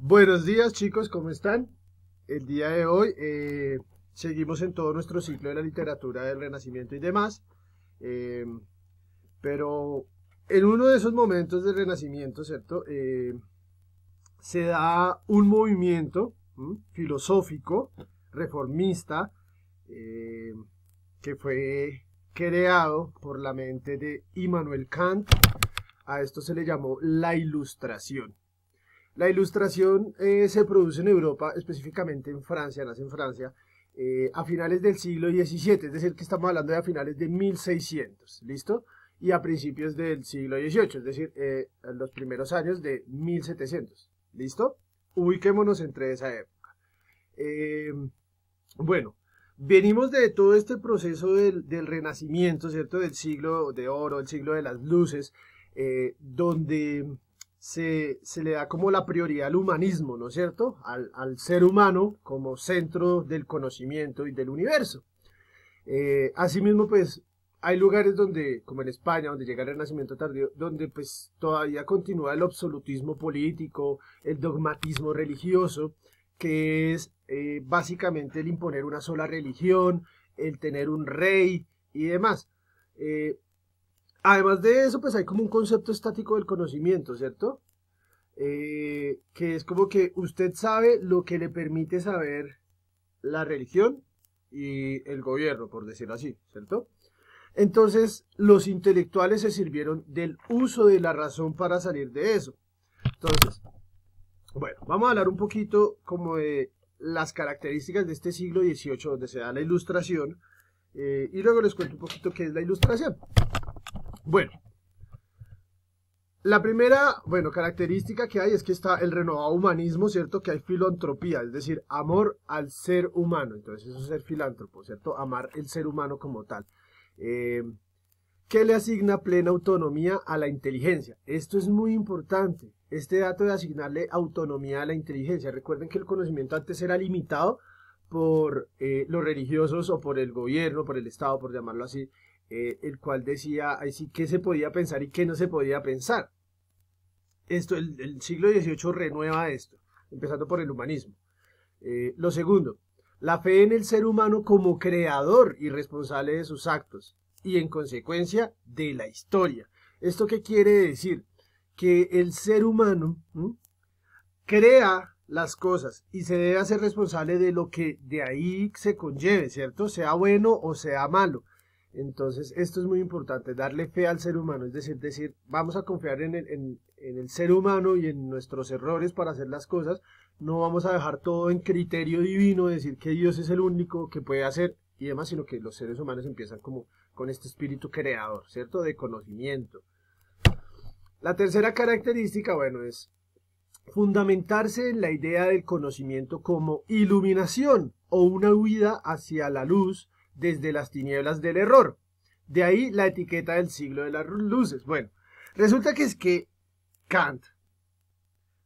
Buenos días chicos, ¿cómo están? El día de hoy eh, seguimos en todo nuestro ciclo de la literatura del Renacimiento y demás, eh, pero en uno de esos momentos del Renacimiento, ¿cierto? Eh, se da un movimiento filosófico, reformista, que fue creado por la mente de Immanuel Kant. A esto se le llamó la ilustración. La ilustración eh, se produce en Europa, específicamente en Francia, nace en Francia, eh, a finales del siglo XVII, es decir, que estamos hablando de a finales de 1600, ¿listo? Y a principios del siglo XVIII, es decir, eh, los primeros años de 1700, ¿listo? Ubiquémonos entre esa época. bueno, venimos de todo este proceso del, renacimiento, ¿cierto? Del siglo de oro, el siglo de las luces, donde se, le da como la prioridad al humanismo, ¿no es cierto? Al, ser humano como centro del conocimiento y del universo. Eh, asimismo, pues hay lugares donde, como en España, donde llega el Renacimiento tardío, donde pues todavía continúa el absolutismo político, el dogmatismo religioso, que es eh, básicamente el imponer una sola religión, el tener un rey y demás. Eh, Además de eso, pues hay como un concepto estático del conocimiento, ¿cierto? Eh, que es como que usted sabe lo que le permite saber la religión y el gobierno, por decirlo así, ¿cierto? Entonces, los intelectuales se sirvieron del uso de la razón para salir de eso. Entonces, bueno, vamos a hablar un poquito como de las características de este siglo XVIII, donde se da la ilustración, eh, y luego les cuento un poquito qué es la ilustración. Bueno, la primera, bueno, característica que hay es que está el renovado humanismo, ¿cierto? Que hay filantropía, es decir, amor al ser humano. Entonces eso es ser filántropo, ¿cierto? Amar el ser humano como tal. Eh, ¿Qué le asigna plena autonomía a la inteligencia. Esto es muy importante, este dato de asignarle autonomía a la inteligencia. Recuerden que el conocimiento antes era limitado por eh, los religiosos o por el gobierno, por el Estado, por llamarlo así, eh, el cual decía así qué se podía pensar y qué no se podía pensar. Esto, el, siglo XVIII renueva esto, empezando por el humanismo. Eh, lo segundo, la fe en el ser humano como creador y responsable de sus actos y en consecuencia de la historia. ¿Esto qué quiere decir? Que el ser humano crea las cosas y se debe hacer responsable de lo que de ahí se conlleve, ¿cierto? Sea bueno o sea malo. Entonces, esto es muy importante, darle fe al ser humano, es decir, decir, vamos a confiar en el, en, el ser humano y en nuestros errores para hacer las cosas, no vamos a dejar todo en criterio divino, decir que Dios es el único que puede hacer y demás, sino que los seres humanos empiezan como con este espíritu creador, ¿cierto? De conocimiento. La tercera característica, bueno, es fundamentarse en la idea del conocimiento como iluminación o una huida hacia la luz desde las tinieblas del error. De ahí la etiqueta del siglo de las luces. Bueno, resulta que es que Kant,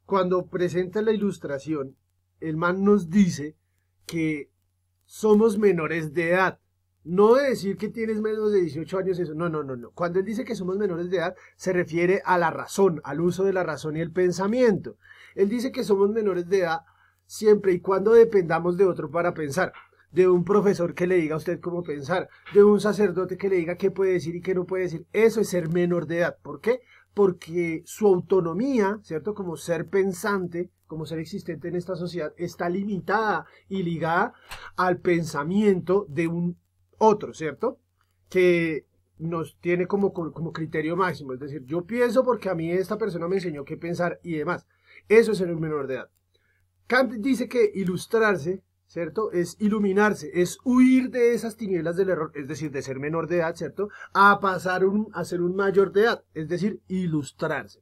cuando presenta la ilustración, el man nos dice que somos menores de edad. No de decir que tienes menos de 18 años, eso. No, no, no, no. Cuando él dice que somos menores de edad, se refiere a la razón, al uso de la razón y el pensamiento. Él dice que somos menores de edad siempre y cuando dependamos de otro para pensar de un profesor que le diga a usted cómo pensar, de un sacerdote que le diga qué puede decir y qué no puede decir. Eso es ser menor de edad. ¿Por qué? Porque su autonomía, ¿cierto? Como ser pensante, como ser existente en esta sociedad, está limitada y ligada al pensamiento de un otro, ¿cierto? Que nos tiene como, como criterio máximo. Es decir, yo pienso porque a mí esta persona me enseñó qué pensar y demás. Eso es ser un menor de edad. Kant dice que ilustrarse ¿cierto? Es iluminarse, es huir de esas tinieblas del error, es decir, de ser menor de edad, ¿cierto? A pasar un, a ser un mayor de edad, es decir, ilustrarse.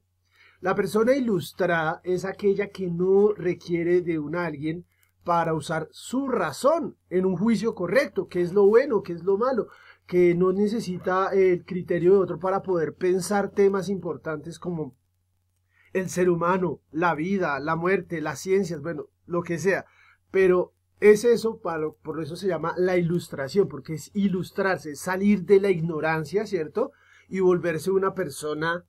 La persona ilustrada es aquella que no requiere de un alguien para usar su razón en un juicio correcto, qué es lo bueno, qué es lo malo, que no necesita el criterio de otro para poder pensar temas importantes como el ser humano, la vida, la muerte, las ciencias, bueno, lo que sea. Pero es eso, por eso se llama la ilustración, porque es ilustrarse, salir de la ignorancia, ¿cierto? Y volverse una persona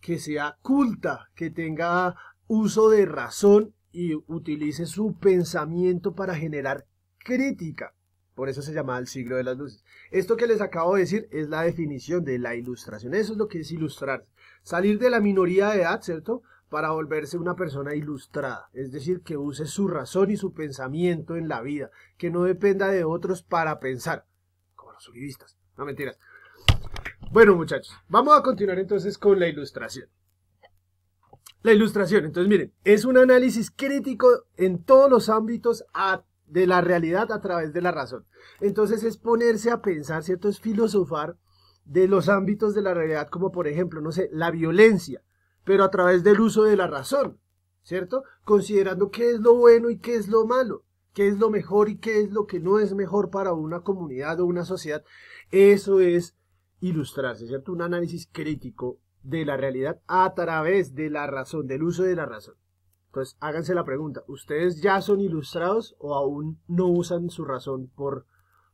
que sea culta, que tenga uso de razón y utilice su pensamiento para generar crítica. Por eso se llama el siglo de las luces. Esto que les acabo de decir es la definición de la ilustración. Eso es lo que es ilustrar. Salir de la minoría de edad, ¿cierto? para volverse una persona ilustrada, es decir, que use su razón y su pensamiento en la vida, que no dependa de otros para pensar, como los uribistas, no mentiras. Bueno muchachos, vamos a continuar entonces con la ilustración. La ilustración, entonces miren, es un análisis crítico en todos los ámbitos de la realidad a través de la razón. Entonces es ponerse a pensar, ¿cierto? Es filosofar de los ámbitos de la realidad, como por ejemplo, no sé, la violencia, pero a través del uso de la razón, ¿cierto? Considerando qué es lo bueno y qué es lo malo, qué es lo mejor y qué es lo que no es mejor para una comunidad o una sociedad. Eso es ilustrarse, ¿cierto? Un análisis crítico de la realidad a través de la razón, del uso de la razón. Entonces, háganse la pregunta, ¿ustedes ya son ilustrados o aún no usan su razón por,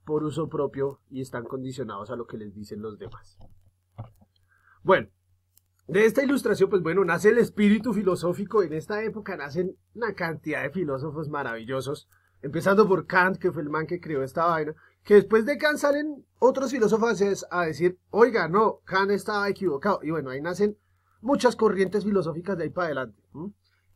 por uso propio y están condicionados a lo que les dicen los demás? Bueno, de esta ilustración, pues bueno, nace el espíritu filosófico. En esta época nacen una cantidad de filósofos maravillosos, empezando por Kant, que fue el man que creó esta vaina, que después de Kant salen otros filósofos a decir, oiga, no, Kant estaba equivocado. Y bueno, ahí nacen muchas corrientes filosóficas de ahí para adelante,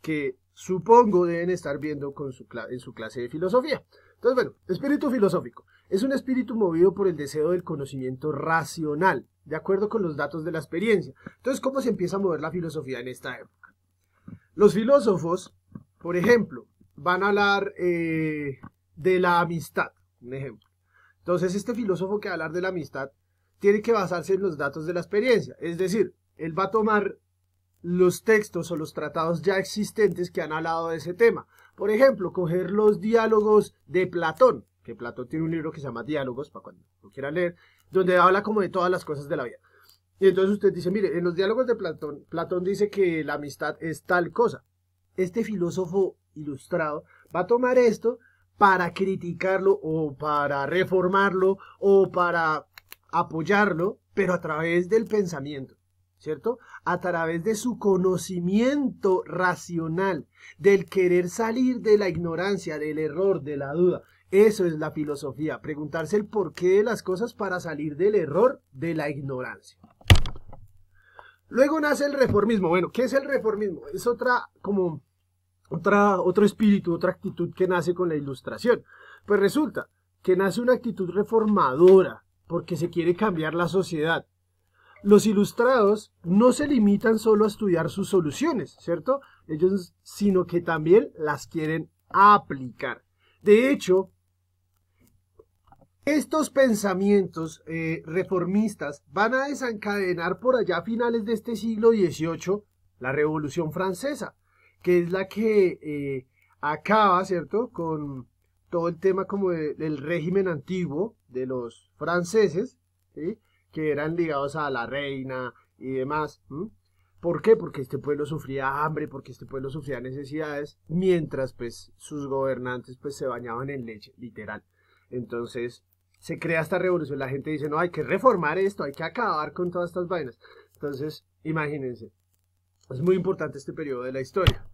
que supongo deben estar viendo con su en su clase de filosofía. Entonces, bueno, espíritu filosófico. Es un espíritu movido por el deseo del conocimiento racional, de acuerdo con los datos de la experiencia. Entonces, ¿cómo se empieza a mover la filosofía en esta época? Los filósofos, por ejemplo, van a hablar eh, de la amistad, un ejemplo. Entonces, este filósofo que va a hablar de la amistad tiene que basarse en los datos de la experiencia. Es decir, él va a tomar los textos o los tratados ya existentes que han hablado de ese tema. Por ejemplo, coger los diálogos de Platón que Platón tiene un libro que se llama Diálogos, para cuando lo quiera leer, donde habla como de todas las cosas de la vida. Y entonces usted dice, mire, en los diálogos de Platón, Platón dice que la amistad es tal cosa. Este filósofo ilustrado va a tomar esto para criticarlo o para reformarlo o para apoyarlo, pero a través del pensamiento, ¿cierto? A través de su conocimiento racional, del querer salir de la ignorancia, del error, de la duda. Eso es la filosofía, preguntarse el porqué de las cosas para salir del error, de la ignorancia. Luego nace el reformismo. Bueno, ¿qué es el reformismo? Es otra, como, otra, otro espíritu, otra actitud que nace con la ilustración. Pues resulta que nace una actitud reformadora, porque se quiere cambiar la sociedad. Los ilustrados no se limitan solo a estudiar sus soluciones, ¿cierto? Ellos, sino que también las quieren aplicar. De hecho, estos pensamientos eh, reformistas van a desencadenar por allá a finales de este siglo XVIII la Revolución Francesa, que es la que eh, acaba, ¿cierto?, con todo el tema como del régimen antiguo de los franceses, que eran ligados a la reina y demás. ¿Por qué? Porque este pueblo sufría hambre, porque este pueblo sufría necesidades, mientras pues sus gobernantes pues se bañaban en leche, literal. Entonces, se crea esta revolución. La gente dice, no, hay que reformar esto, hay que acabar con todas estas vainas. Entonces, imagínense, es muy importante este periodo de la historia.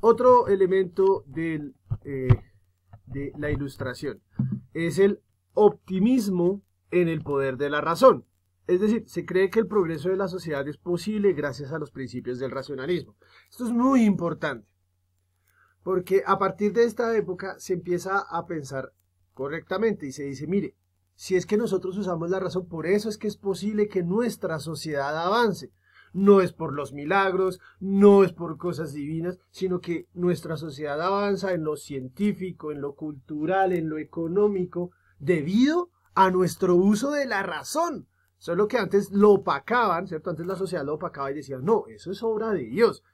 Otro elemento del, eh, de la ilustración es el optimismo en el poder de la razón. Es decir, se cree que el progreso de la sociedad es posible gracias a los principios del racionalismo. Esto es muy importante, porque a partir de esta época se empieza a pensar correctamente y se dice, mire, si es que nosotros usamos la razón, por eso es que es posible que nuestra sociedad avance. No es por los milagros, no es por cosas divinas, sino que nuestra sociedad avanza en lo científico, en lo cultural, en lo económico, debido a nuestro uso de la razón. Solo que antes lo opacaban, ¿cierto? Antes la sociedad lo opacaba y decía, no, eso es obra de Dios.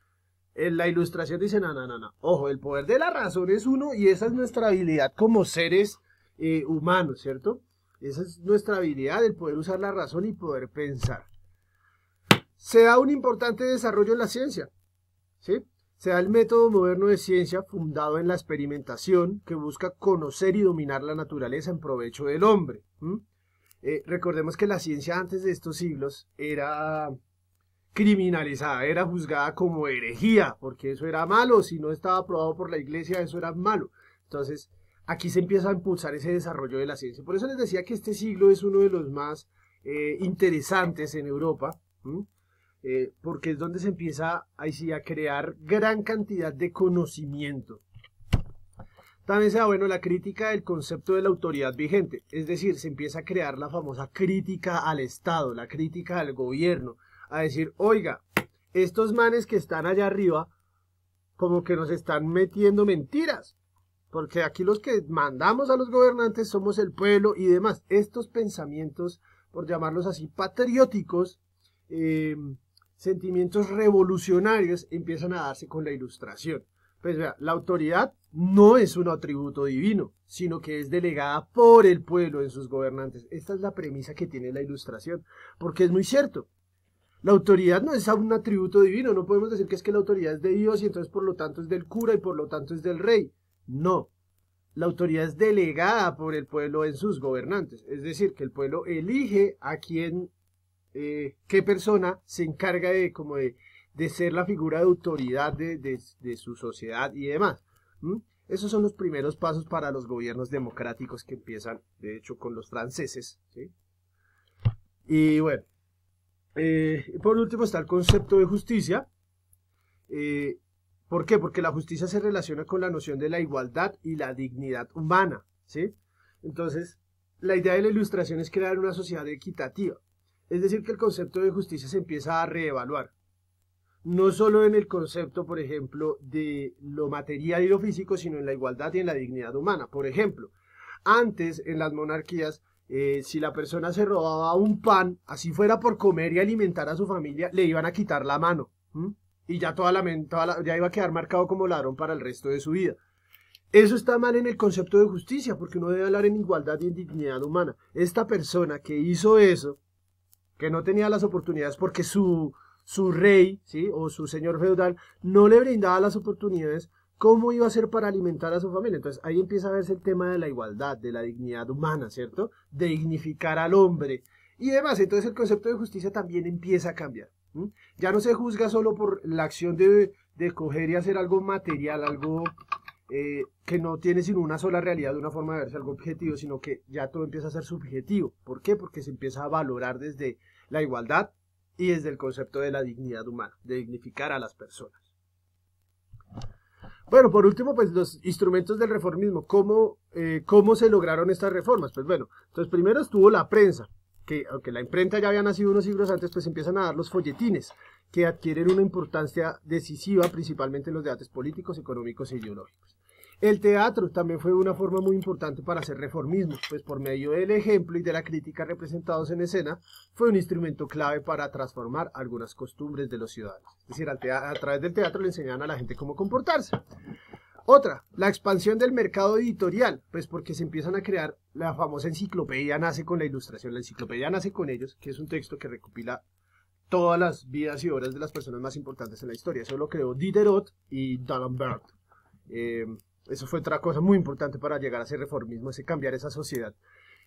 En la ilustración dice, no, no, no, no, ojo, el poder de la razón es uno y esa es nuestra habilidad como seres eh, humanos, ¿cierto? Esa es nuestra habilidad, el poder usar la razón y poder pensar. Se da un importante desarrollo en la ciencia. ¿sí? Se da el método moderno de ciencia fundado en la experimentación que busca conocer y dominar la naturaleza en provecho del hombre. Eh, recordemos que la ciencia antes de estos siglos era criminalizada, era juzgada como herejía, porque eso era malo, si no estaba aprobado por la iglesia, eso era malo. Entonces, aquí se empieza a impulsar ese desarrollo de la ciencia. Por eso les decía que este siglo es uno de los más eh, interesantes en Europa, eh, porque es donde se empieza a crear gran cantidad de conocimiento. También se bueno la crítica del concepto de la autoridad vigente, es decir, se empieza a crear la famosa crítica al Estado, la crítica al gobierno, a decir, oiga, estos manes que están allá arriba, como que nos están metiendo mentiras porque aquí los que mandamos a los gobernantes somos el pueblo y demás. Estos pensamientos, por llamarlos así, patrióticos, eh, sentimientos revolucionarios, empiezan a darse con la ilustración. Pues vea, la autoridad no es un atributo divino, sino que es delegada por el pueblo en sus gobernantes. Esta es la premisa que tiene la ilustración, porque es muy cierto. La autoridad no es un atributo divino, no podemos decir que es que la autoridad es de Dios y entonces por lo tanto es del cura y por lo tanto es del rey. No, la autoridad es delegada por el pueblo en sus gobernantes, es decir, que el pueblo elige a quién, eh, qué persona se encarga de, como de, ser la figura de autoridad de, su sociedad y demás. Esos son los primeros pasos para los gobiernos democráticos que empiezan, de hecho, con los franceses. Y bueno, eh, por último está el concepto de justicia. Eh, ¿Por qué? Porque la justicia se relaciona con la noción de la igualdad y la dignidad humana, ¿sí? Entonces, la idea de la ilustración es crear una sociedad equitativa. Es decir, que el concepto de justicia se empieza a reevaluar. No solo en el concepto, por ejemplo, de lo material y lo físico, sino en la igualdad y en la dignidad humana. Por ejemplo, antes en las monarquías, eh, si la persona se robaba un pan, así fuera por comer y alimentar a su familia, le iban a quitar la mano y ya toda la, ya iba a quedar marcado como ladrón para el resto de su vida. Eso está mal en el concepto de justicia, porque uno debe hablar en igualdad y en dignidad humana. Esta persona que hizo eso, que no tenía las oportunidades porque su, su rey, ¿sí? o su señor feudal, no le brindaba las oportunidades, ¿cómo iba a ser para alimentar a su familia? Entonces ahí empieza a verse el tema de la igualdad, de la dignidad humana, ¿cierto? De dignificar al hombre y además, Entonces el concepto de justicia también empieza a cambiar. Ya no se juzga solo por la acción de, de coger y hacer algo material, algo eh, que no tiene sino una sola realidad, una forma de verse algo objetivo, sino que ya todo empieza a ser subjetivo. ¿Por qué? Porque se empieza a valorar desde la igualdad y desde el concepto de la dignidad humana, de dignificar a las personas. Bueno, por último, pues los instrumentos del reformismo, ¿cómo, eh, cómo se lograron estas reformas? Pues bueno, entonces primero estuvo la prensa, que aunque la imprenta ya había nacido unos siglos antes, pues empiezan a dar los folletines, que adquieren una importancia decisiva principalmente en los debates políticos, económicos e ideológicos. El teatro también fue una forma muy importante para hacer reformismo, pues por medio del ejemplo y de la crítica representados en escena, fue un instrumento clave para transformar algunas costumbres de los ciudadanos. Es decir, a través del teatro le enseñaban a la gente cómo comportarse. Otra, la expansión del mercado editorial, pues porque se empiezan a crear, la famosa enciclopedia nace con la ilustración, la enciclopedia nace con ellos, que es un texto que recopila todas las vidas y obras de las personas más importantes en la historia. Eso lo creó Diderot y D'Alembert. Eh, eso fue otra cosa muy importante para llegar a ese reformismo, ese cambiar esa sociedad.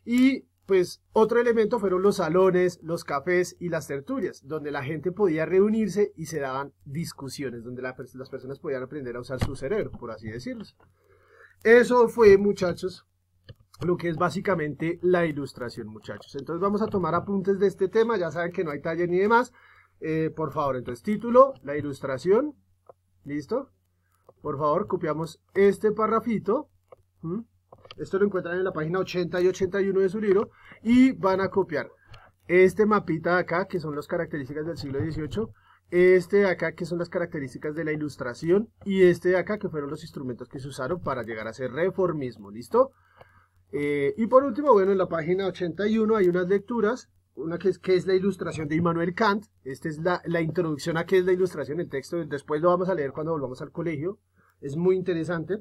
Y pues otro elemento fueron los salones, los cafés y las tertulias, donde la gente podía reunirse y se daban discusiones, donde las personas podían aprender a usar su cerebro, por así decirlo. Eso fue, muchachos, lo que es básicamente la ilustración, muchachos. Entonces vamos a tomar apuntes de este tema, ya saben que no hay taller ni demás. Eh, por favor, entonces título, la ilustración, ¿listo? Por favor, copiamos este parrafito. ¿Mm? Esto lo encuentran en la página 80 y 81 de su libro y van a copiar este mapita de acá, que son las características del siglo XVIII, este de acá, que son las características de la ilustración, y este de acá, que fueron los instrumentos que se usaron para llegar a ser reformismo, ¿listo? Eh, y por último, bueno, en la página 81 hay unas lecturas, una que es, que es la ilustración de Immanuel Kant, esta es la, la introducción a qué es la ilustración, el texto, después lo vamos a leer cuando volvamos al colegio, es muy interesante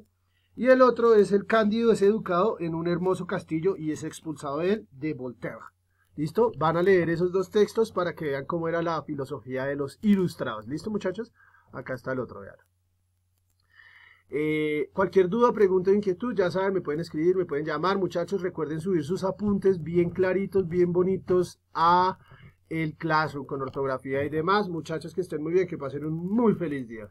y el otro es el Cándido es educado en un hermoso castillo y es expulsado de él de Voltaire. ¿Listo? Van a leer esos dos textos para que vean cómo era la filosofía de los ilustrados. ¿Listo, muchachos? Acá está el otro, vean. Eh, cualquier duda, pregunta o inquietud, ya saben, me pueden escribir, me pueden llamar. Muchachos, recuerden subir sus apuntes bien claritos, bien bonitos a el Classroom con ortografía y demás. Muchachos, que estén muy bien, que pasen un muy feliz día.